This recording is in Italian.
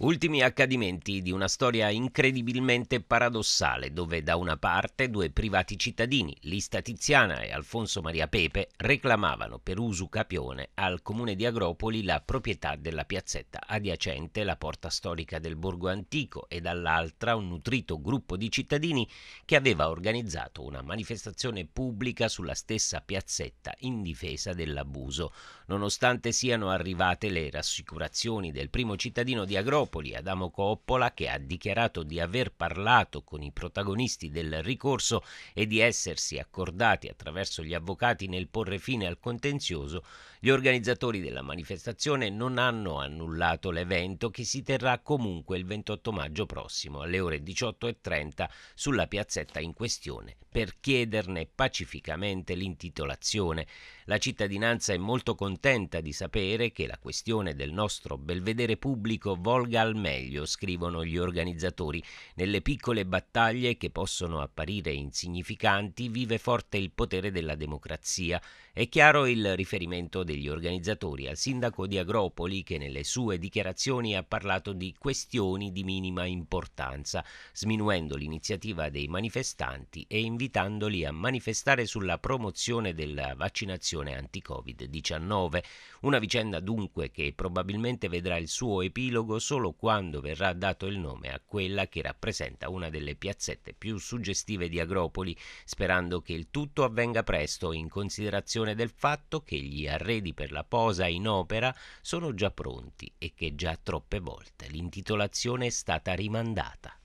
Ultimi accadimenti di una storia incredibilmente paradossale, dove da una parte due privati cittadini, Lista Tiziana e Alfonso Maria Pepe, reclamavano per uso capione al comune di Agropoli la proprietà della piazzetta adiacente la porta storica del borgo antico e dall'altra un nutrito gruppo di cittadini che aveva organizzato una manifestazione pubblica sulla stessa piazzetta in difesa dell'abuso. Nonostante siano arrivate le rassicurazioni del primo cittadino di Agropoli, Popoli, Adamo Coppola, che ha dichiarato di aver parlato con i protagonisti del ricorso e di essersi accordati attraverso gli avvocati nel porre fine al contenzioso, gli organizzatori della manifestazione non hanno annullato l'evento che si terrà comunque il 28 maggio prossimo alle ore 18.30 sulla piazzetta in questione per chiederne pacificamente l'intitolazione. La cittadinanza è molto contenta di sapere che la questione del nostro belvedere pubblico volga dà al meglio, scrivono gli organizzatori. Nelle piccole battaglie che possono apparire insignificanti vive forte il potere della democrazia. È chiaro il riferimento degli organizzatori al sindaco di Agropoli che nelle sue dichiarazioni ha parlato di questioni di minima importanza, sminuendo l'iniziativa dei manifestanti e invitandoli a manifestare sulla promozione della vaccinazione anti-Covid-19. Una vicenda dunque che probabilmente vedrà il suo epilogo solo solo quando verrà dato il nome a quella che rappresenta una delle piazzette più suggestive di Agropoli, sperando che il tutto avvenga presto in considerazione del fatto che gli arredi per la posa in opera sono già pronti e che già troppe volte l'intitolazione è stata rimandata.